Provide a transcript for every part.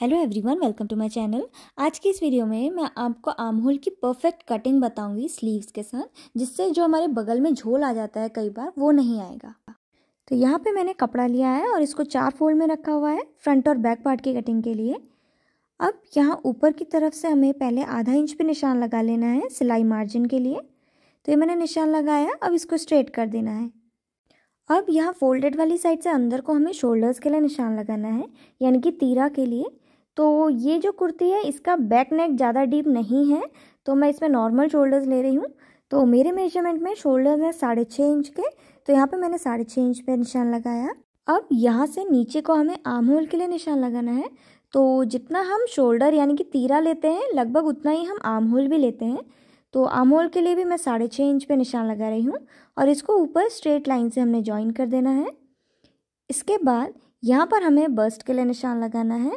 hello everyone welcome to my channel आज की इस वीडियो में मैं आपको आर्म होल की परफेक्ट कटिंग बताऊंगी स्लीव्स के साथ जिससे जो हमारे बगल में झोल आ जाता है कई बार वो नहीं आएगा तो यहाँ पे मैंने कपड़ा लिया है और इसको चार फोल्ड में रखा हुआ है फ्रंट और बैक पार्ट की कटिंग के लिए अब यहाँ ऊपर की तरफ से हमें पहले आधा इंच पर निशान लगा लेना है सिलाई मार्जिन के लिए तो ये मैंने निशान लगाया अब इसको स्ट्रेट कर देना है अब यहाँ फोल्डेड वाली साइड से अंदर को हमें शोल्डर्स के लिए निशान लगाना है यानी कि तीरा के लिए तो ये जो कुर्ती है इसका बैक नेक ज़्यादा डीप नहीं है तो मैं इसमें नॉर्मल शोल्डर्स ले रही हूँ तो मेरे मेजरमेंट में शोल्डर है साढ़े छः इंच के तो यहाँ पे मैंने साढ़े छः इंच पे निशान लगाया अब यहाँ से नीचे को हमें आम होल के लिए निशान लगाना है तो जितना हम शोल्डर यानी कि तीरा लेते हैं लगभग उतना ही हम आम होल भी लेते हैं तो आम होल के लिए भी मैं साढ़े छः इंच पे निशान लगा रही हूँ और इसको ऊपर स्ट्रेट लाइन से हमने ज्वाइन कर देना है इसके बाद यहाँ पर हमें बस्ट के लिए निशान लगाना है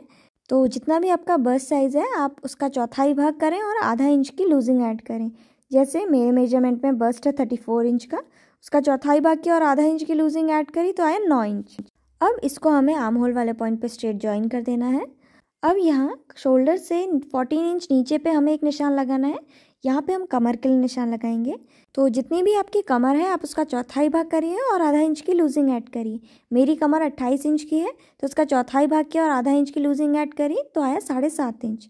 तो जितना भी आपका बस साइज़ है आप उसका चौथाई भाग करें और आधा इंच की लूजिंग ऐड करें जैसे मेरे मेजरमेंट में बस्ट है थर्टी फोर इंच का उसका चौथाई भाग किया और आधा इंच की लूजिंग ऐड करी तो आया नौ इंच अब इसको हमें आम होल वाले पॉइंट पे स्ट्रेट ज्वाइन कर देना है अब यहाँ शोल्डर से 14 इंच नीचे पे हमें एक निशान लगाना है यहाँ पे हम कमर के लिए निशान लगाएंगे तो जितनी भी आपकी कमर है आप उसका चौथाई भाग करिए और आधा इंच की लूजिंग ऐड करिए मेरी कमर 28 इंच की है तो उसका चौथाई भाग किया और आधा इंच की लूजिंग ऐड करी तो आया साढ़े सात इंच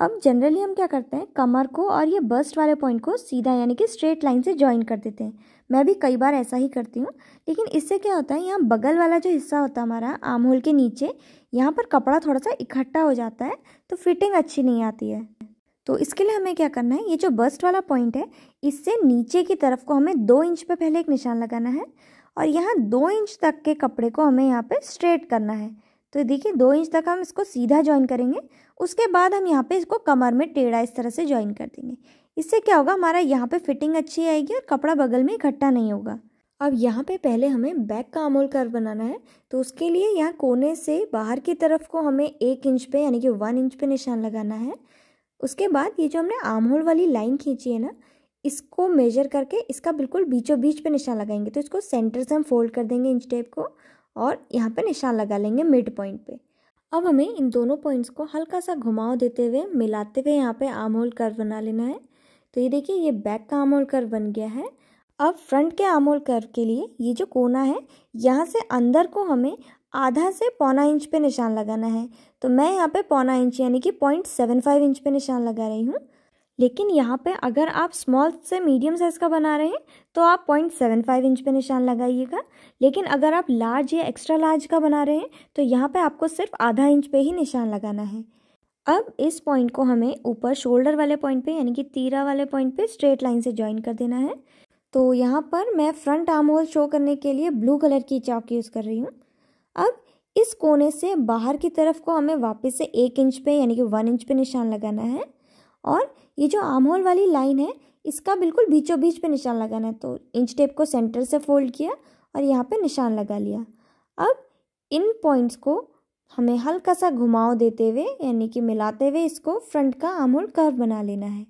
अब जनरली हम क्या करते हैं कमर को और ये बस्ट वाले पॉइंट को सीधा यानी कि स्ट्रेट लाइन से ज्वाइन कर देते हैं मैं भी कई बार ऐसा ही करती हूँ लेकिन इससे क्या होता है यहाँ बगल वाला जो हिस्सा होता है हमारा आम होल के नीचे यहाँ पर कपड़ा थोड़ा सा इकट्ठा हो जाता है तो फिटिंग अच्छी नहीं आती है तो इसके लिए हमें क्या करना है ये जो बस्ट वाला पॉइंट है इससे नीचे की तरफ को हमें दो इंच पर पहले एक निशान लगाना है और यहाँ दो इंच तक के कपड़े को हमें यहाँ पर स्ट्रेट करना है तो देखिए दो इंच तक हम इसको सीधा ज्वाइन करेंगे उसके बाद हम यहाँ पे इसको कमर में टेढ़ा इस तरह से ज्वाइन कर देंगे इससे क्या होगा हमारा यहाँ पे फिटिंग अच्छी आएगी और कपड़ा बगल में इकट्ठा नहीं होगा अब यहाँ पे पहले हमें बैक का अमोल कर्व बनाना है तो उसके लिए यहाँ कोने से बाहर की तरफ को हमें एक इंच पे यानी कि वन इंच पे निशान लगाना है उसके बाद ये जो हमने आम होल वाली लाइन खींची है ना इसको मेजर करके इसका बिल्कुल बीचों बीच पे निशान लगाएंगे तो इसको सेंटर से हम फोल्ड कर देंगे इंच टेप को और यहाँ पे निशान लगा लेंगे मिड पॉइंट पे अब हमें इन दोनों पॉइंट्स को हल्का सा घुमाव देते हुए मिलाते हुए यहाँ पे आमोल होल कर्व बना लेना है तो ये देखिए ये बैक का आम होल कर्व बन गया है अब फ्रंट के आम होल कर्व के लिए ये जो कोना है यहाँ से अंदर को हमें आधा से पौना इंच पे निशान लगाना है तो मैं यहाँ पे पौना इंच यानी कि पॉइंट सेवन फाइव इंच पे निशान लगा रही हूँ लेकिन यहाँ पे अगर आप स्मॉल से मीडियम साइज़ का बना रहे हैं तो आप पॉइंट सेवन फाइव इंच पे निशान लगाइएगा लेकिन अगर आप लार्ज या एक्स्ट्रा लार्ज का बना रहे हैं तो यहाँ पे आपको सिर्फ आधा इंच पे ही निशान लगाना है अब इस पॉइंट को हमें ऊपर शोल्डर वाले पॉइंट पे यानी कि तीरा वाले पॉइंट पे स्ट्रेट लाइन से ज्वाइन कर देना है तो यहाँ पर मैं फ्रंट आर्म होल शो करने के लिए ब्लू कलर की चौक यूज़ कर रही हूँ अब इस कोने से बाहर की तरफ को हमें वापस से एक इंच पे यानी कि वन इंच पे निशान लगाना है और ये जो आम होल वाली लाइन है इसका बिल्कुल बीचों बीच पे निशान लगाना है तो इंच टेप को सेंटर से फोल्ड किया और यहाँ पे निशान लगा लिया अब इन पॉइंट्स को हमें हल्का सा घुमाव देते हुए यानी कि मिलाते हुए इसको फ्रंट का आमोल कर्व बना लेना है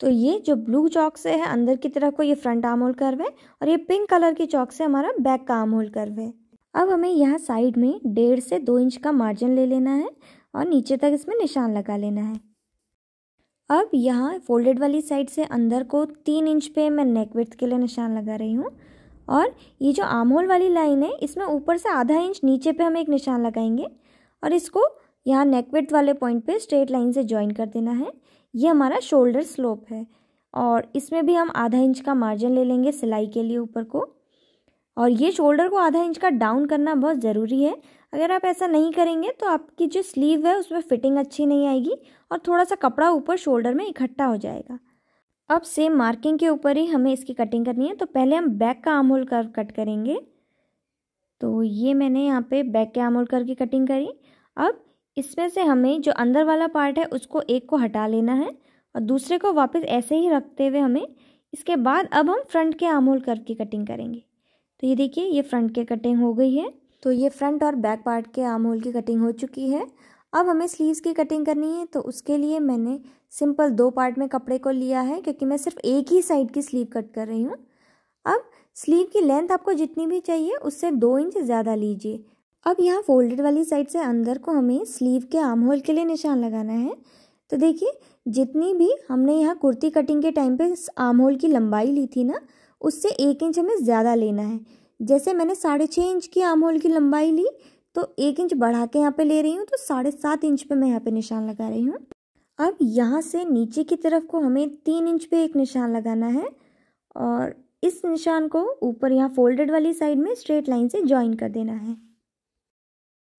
तो ये जो ब्लू चौक से है अंदर की तरफ को ये फ्रंट आमोल कर्व है और ये पिंक कलर की चौक से हमारा बैक का आमोल कर्व है अब हमें यहाँ साइड में डेढ़ से दो इंच का मार्जिन ले लेना है और नीचे तक इसमें निशान लगा लेना है अब यहाँ फोल्डेड वाली साइड से अंदर को तीन इंच पे मैं नेक विथ के लिए निशान लगा रही हूँ और ये जो आम होल वाली लाइन है इसमें ऊपर से आधा इंच नीचे पे हम एक निशान लगाएंगे और इसको यहाँ नेक वाले पॉइंट पे स्ट्रेट लाइन से ज्वाइन कर देना है ये हमारा शोल्डर स्लोप है और इसमें भी हम आधा इंच का मार्जिन ले लेंगे सिलाई के लिए ऊपर को और ये शोल्डर को आधा इंच का डाउन करना बहुत ज़रूरी है अगर आप ऐसा नहीं करेंगे तो आपकी जो स्लीव है उसमें फिटिंग अच्छी नहीं आएगी और थोड़ा सा कपड़ा ऊपर शोल्डर में इकट्ठा हो जाएगा अब सेम मार्किंग के ऊपर ही हमें इसकी कटिंग करनी है तो पहले हम बैक का आमोल कर कट करेंगे तो ये मैंने यहाँ पे बैक के आमोल कर की कटिंग करी अब इसमें से हमें जो अंदर वाला पार्ट है उसको एक को हटा लेना है और दूसरे को वापस ऐसे ही रखते हुए हमें इसके बाद अब हम फ्रंट के आमोल कर की कटिंग करेंगे तो ये देखिए ये फ्रंट के कटिंग हो गई है तो ये फ्रंट और बैक पार्ट के आर्म होल की कटिंग हो चुकी है अब हमें स्लीव्स की कटिंग करनी है तो उसके लिए मैंने सिंपल दो पार्ट में कपड़े को लिया है क्योंकि मैं सिर्फ एक ही साइड की स्लीव कट कर रही हूँ अब स्लीव की लेंथ आपको जितनी भी चाहिए उससे दो इंच ज़्यादा लीजिए अब यहाँ फोल्डेड वाली साइड से अंदर को हमें स्लीव के आर्म होल के लिए निशान लगाना है तो देखिए जितनी भी हमने यहाँ कुर्ती कटिंग के टाइम पे आर्म होल की लंबाई ली थी ना उससे एक इंच हमें ज़्यादा लेना है जैसे मैंने साढ़े छः इंच की आम होल की लंबाई ली तो एक इंच बढ़ा के यहाँ पे ले रही हूँ तो साढ़े सात इंच पे मैं यहाँ पे निशान लगा रही हूँ अब यहाँ से नीचे की तरफ को हमें तीन इंच पे एक निशान लगाना है और इस निशान को ऊपर यहाँ फोल्डेड वाली साइड में स्ट्रेट लाइन से ज्वाइन कर देना है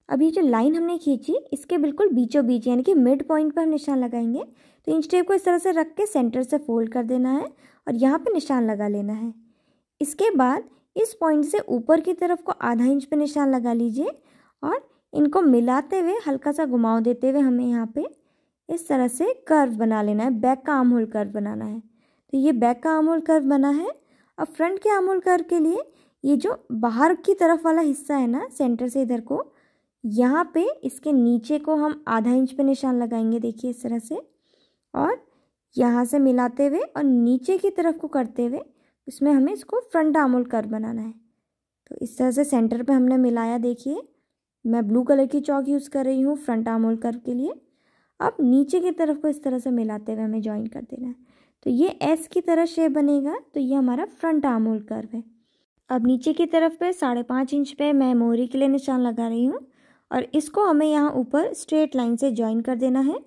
अब ये जो लाइन हमने खींची इसके बिल्कुल बीचों बीच यानी कि मिड पॉइंट पर हम निशान लगाएंगे तो इंच टेप को इस तरह से रख के सेंटर से फोल्ड कर देना है और यहाँ पर निशान लगा लेना है इसके बाद इस पॉइंट से ऊपर की तरफ को आधा इंच पे निशान लगा लीजिए और इनको मिलाते हुए हल्का सा घुमाव देते हुए हमें यहाँ पे इस तरह से कर्व बना लेना है बैक का आमूल कर्व बनाना है तो ये बैक का आमूल कर्व बना है और फ्रंट के आमूल कर्व के लिए ये जो बाहर की तरफ वाला हिस्सा है ना सेंटर से इधर को यहाँ पे इसके नीचे को हम आधा इंच पे निशान लगाएंगे देखिए इस तरह से और यहाँ से मिलाते हुए और नीचे की तरफ को करते हुए इसमें हमें इसको फ्रंट डामोल कर्व बनाना है तो इस तरह से सेंटर पे हमने मिलाया देखिए मैं ब्लू कलर की चौक यूज़ कर रही हूँ फ्रंट आमोल कर्व के लिए अब नीचे की तरफ को इस तरह से मिलाते हुए हमें ज्वाइन कर देना है तो ये एस की तरह शेप बनेगा तो ये हमारा फ्रंट आमोल कर्व है अब नीचे की तरफ पे साढ़े पाँच इंच पे मैं मोहरी के लिए निशान लगा रही हूँ और इसको हमें यहाँ ऊपर स्ट्रेट लाइन से ज्वाइन कर देना है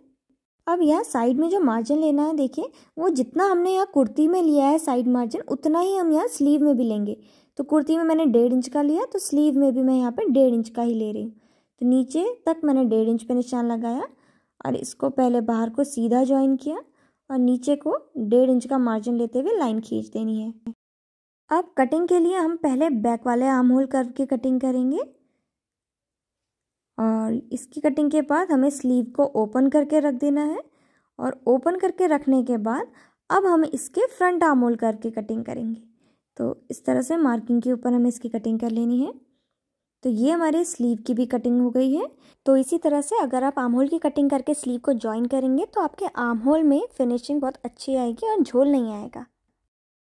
अब यहाँ साइड में जो मार्जिन लेना है देखिए वो जितना हमने यहाँ कुर्ती में लिया है साइड मार्जिन उतना ही हम यहाँ स्लीव में भी लेंगे तो कुर्ती में मैंने डेढ़ इंच का लिया तो स्लीव में भी मैं यहाँ पे डेढ़ इंच का ही ले रही हूँ तो नीचे तक मैंने डेढ़ इंच पे निशान लगाया और इसको पहले बाहर को सीधा ज्वाइन किया और नीचे को डेढ़ इंच का मार्जिन लेते हुए लाइन खींच देनी है अब कटिंग के लिए हम पहले बैक वाले आर्म होल कर्व की कटिंग करेंगे और इसकी कटिंग के बाद हमें स्लीव को ओपन करके रख देना है और ओपन करके रखने के बाद अब हम इसके फ्रंट आमोल करके कटिंग करेंगे तो इस तरह से मार्किंग के ऊपर हमें इसकी कटिंग कर लेनी है तो ये हमारे स्लीव की भी कटिंग हो गई है तो इसी तरह से अगर आप आमहोल होल की कटिंग करके स्लीव को ज्वाइन करेंगे तो आपके आमहोल होल में फिनिशिंग बहुत अच्छी आएगी और झोल नहीं आएगा